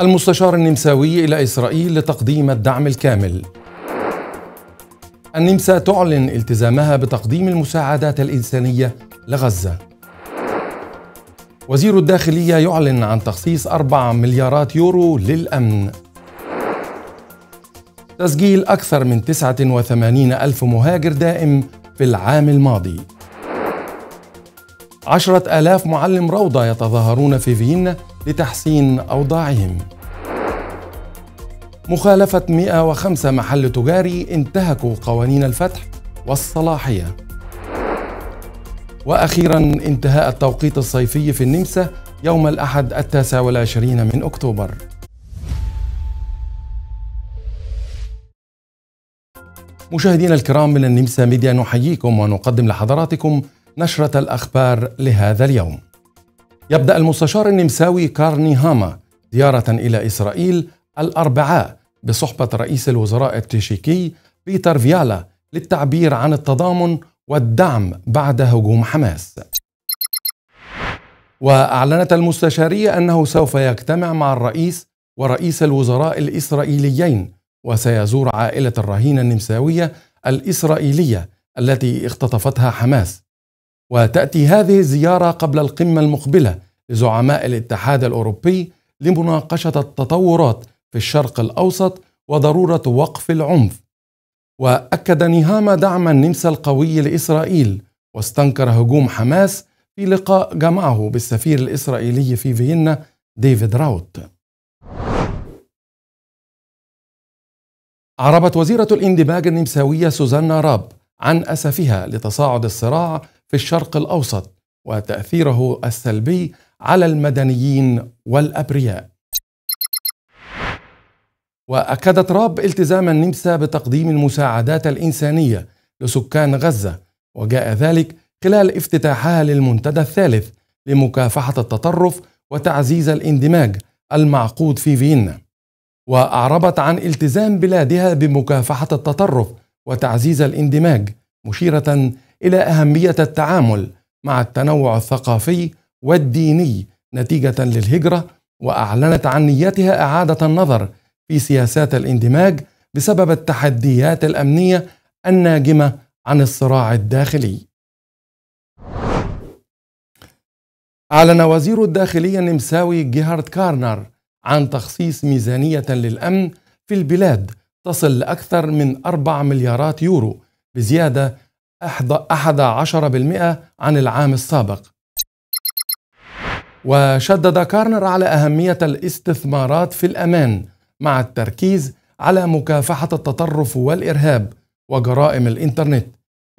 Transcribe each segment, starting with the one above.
المستشار النمساوي إلى إسرائيل لتقديم الدعم الكامل النمسا تعلن التزامها بتقديم المساعدات الإنسانية لغزة وزير الداخلية يعلن عن تخصيص 4 مليارات يورو للأمن تسجيل أكثر من 89 ألف مهاجر دائم في العام الماضي عشرة آلاف معلم روضة يتظاهرون في فيينا لتحسين أوضاعهم مخالفة 105 محل تجاري انتهكوا قوانين الفتح والصلاحية وأخيرا انتهاء التوقيت الصيفي في النمسا يوم الأحد التاسع والعشرين من أكتوبر مشاهدينا الكرام من النمسا ميديا نحييكم ونقدم لحضراتكم نشرة الأخبار لهذا اليوم يبدأ المستشار النمساوي كارني هاما زيارة إلى إسرائيل الأربعاء بصحبة رئيس الوزراء التشيكي بيتر فيالا للتعبير عن التضامن والدعم بعد هجوم حماس وأعلنت المستشارية أنه سوف يجتمع مع الرئيس ورئيس الوزراء الإسرائيليين وسيزور عائلة الرهينة النمساوية الإسرائيلية التي اختطفتها حماس وتأتي هذه الزيارة قبل القمة المقبلة لزعماء الاتحاد الأوروبي لمناقشة التطورات في الشرق الأوسط وضرورة وقف العنف وأكد نيهاما دعم النمسا القوي لإسرائيل واستنكر هجوم حماس في لقاء جمعه بالسفير الإسرائيلي في فيينا ديفيد راوت أعربت وزيرة الاندماج النمساوية سوزانا راب عن أسفها لتصاعد الصراع في الشرق الاوسط وتاثيره السلبي على المدنيين والابرياء واكد راب التزام النمسا بتقديم المساعدات الانسانيه لسكان غزه وجاء ذلك خلال افتتاحها للمنتدى الثالث لمكافحه التطرف وتعزيز الاندماج المعقود في فيينا واعربت عن التزام بلادها بمكافحه التطرف وتعزيز الاندماج مشيره الى اهميه التعامل مع التنوع الثقافي والديني نتيجه للهجره واعلنت عن نيتها اعاده النظر في سياسات الاندماج بسبب التحديات الامنيه الناجمه عن الصراع الداخلي أعلن وزير الداخلية النمساوي جيهارد كارنر عن تخصيص ميزانية للأمن في البلاد تصل لأكثر من 4 مليارات يورو بزيادة 11% عن العام السابق وشدد كارنر على أهمية الاستثمارات في الأمان مع التركيز على مكافحة التطرف والإرهاب وجرائم الإنترنت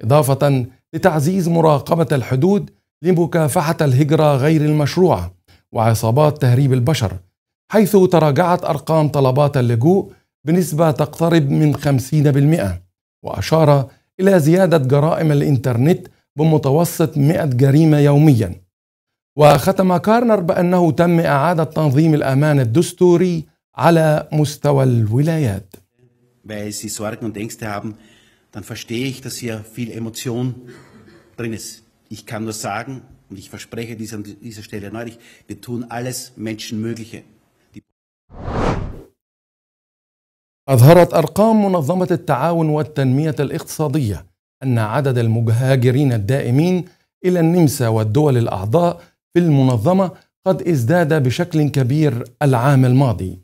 إضافة لتعزيز مراقبة الحدود لمكافحة الهجرة غير المشروعة وعصابات تهريب البشر حيث تراجعت أرقام طلبات اللجوء بنسبة تقترب من 50% وأشار إلى زيادة جرائم الإنترنت بمتوسط 100 جريمة يوميا وختم كارنر بأنه تم إعادة تنظيم الأمان الدستوري على مستوى الولايات Weil Sie Sorgen und Ängste haben, dann verstehe ich, dass hier viel Emotion drin ist. Ich kann nur sagen, und ich verspreche dies an dieser Stelle neulich, wir tun alles Menschenmögliche. أظهرت أرقام منظمة التعاون والتنمية الاقتصادية أن عدد المهاجرين الدائمين إلى النمسا والدول الأعضاء في المنظمة قد ازداد بشكل كبير العام الماضي.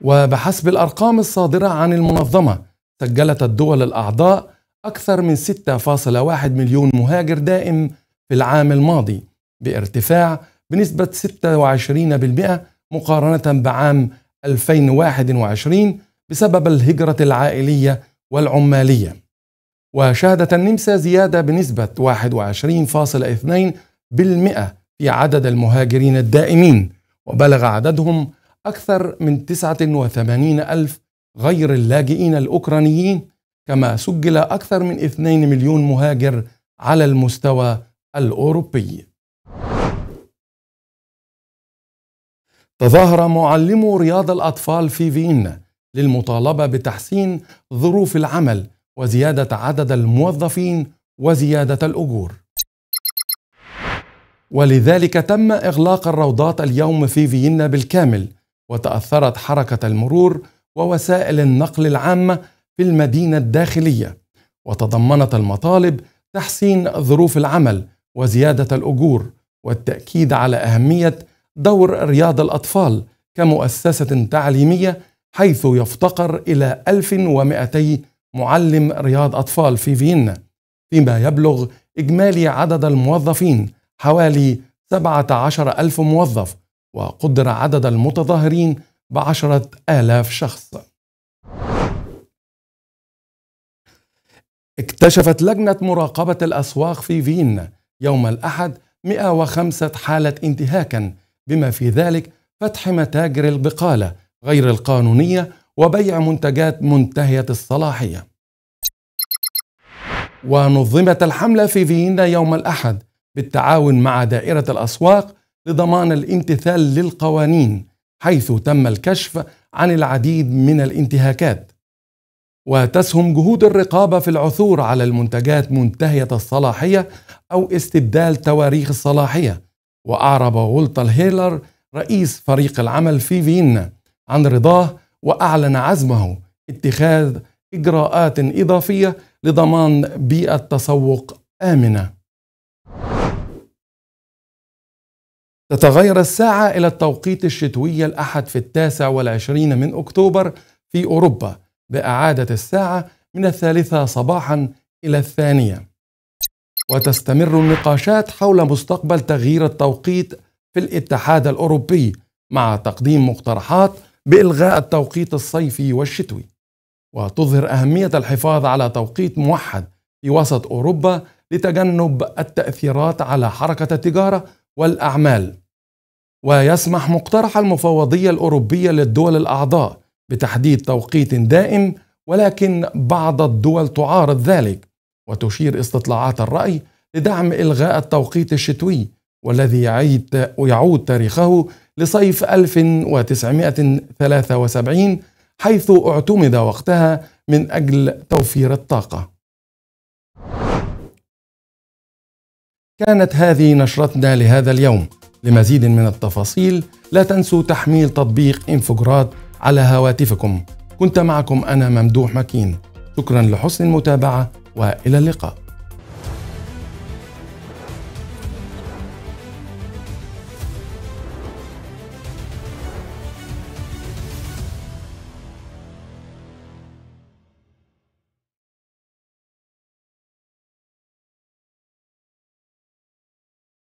وبحسب الأرقام الصادرة عن المنظمة، سجلت الدول الأعضاء أكثر من 6.1 مليون مهاجر دائم في العام الماضي، بارتفاع بنسبة 26% مقارنة بعام 2021 بسبب الهجرة العائلية والعمالية وشهدت النمسا زيادة بنسبة 21.2% في عدد المهاجرين الدائمين وبلغ عددهم أكثر من 89 ألف غير اللاجئين الأوكرانيين كما سجل أكثر من 2 مليون مهاجر على المستوى الأوروبي تظاهر معلمو رياض الأطفال في فيينا للمطالبة بتحسين ظروف العمل وزيادة عدد الموظفين وزيادة الأجور ولذلك تم إغلاق الروضات اليوم في فيينا بالكامل وتأثرت حركة المرور ووسائل النقل العامة في المدينة الداخلية وتضمنت المطالب تحسين ظروف العمل وزيادة الأجور والتأكيد على أهمية دور رياض الأطفال كمؤسسة تعليمية حيث يفتقر إلى 1200 معلم رياض أطفال في فيينا فيما يبلغ إجمالي عدد الموظفين حوالي 17 ألف موظف وقدر عدد المتظاهرين بعشرة آلاف شخص اكتشفت لجنة مراقبة الأسواق في فيينا يوم الأحد 105 حالة انتهاكا بما في ذلك فتح متاجر البقالة غير القانونية وبيع منتجات منتهية الصلاحية. ونظمت الحملة في فيينا يوم الأحد بالتعاون مع دائرة الأسواق لضمان الامتثال للقوانين حيث تم الكشف عن العديد من الانتهاكات. وتسهم جهود الرقابة في العثور على المنتجات منتهية الصلاحية أو استبدال تواريخ الصلاحية وأعرب ولتر هيلر رئيس فريق العمل في فيينا عن رضاه وأعلن عزمه اتخاذ إجراءات إضافية لضمان بيئة تسوق آمنة. تتغير الساعة إلى التوقيت الشتوي الأحد في التاسع والعشرين من أكتوبر في أوروبا بإعادة الساعة من الثالثة صباحا إلى الثانية. وتستمر النقاشات حول مستقبل تغيير التوقيت في الاتحاد الاوروبي مع تقديم مقترحات بالغاء التوقيت الصيفي والشتوي وتظهر اهميه الحفاظ على توقيت موحد في وسط اوروبا لتجنب التاثيرات على حركه التجاره والاعمال ويسمح مقترح المفوضيه الاوروبيه للدول الاعضاء بتحديد توقيت دائم ولكن بعض الدول تعارض ذلك وتشير استطلاعات الرأي لدعم إلغاء التوقيت الشتوي والذي يعيد ويعود تاريخه لصيف 1973 حيث اعتمد وقتها من أجل توفير الطاقة كانت هذه نشرتنا لهذا اليوم لمزيد من التفاصيل لا تنسوا تحميل تطبيق انفجرات على هواتفكم كنت معكم أنا ممدوح مكين شكرا لحسن المتابعة والى اللقاء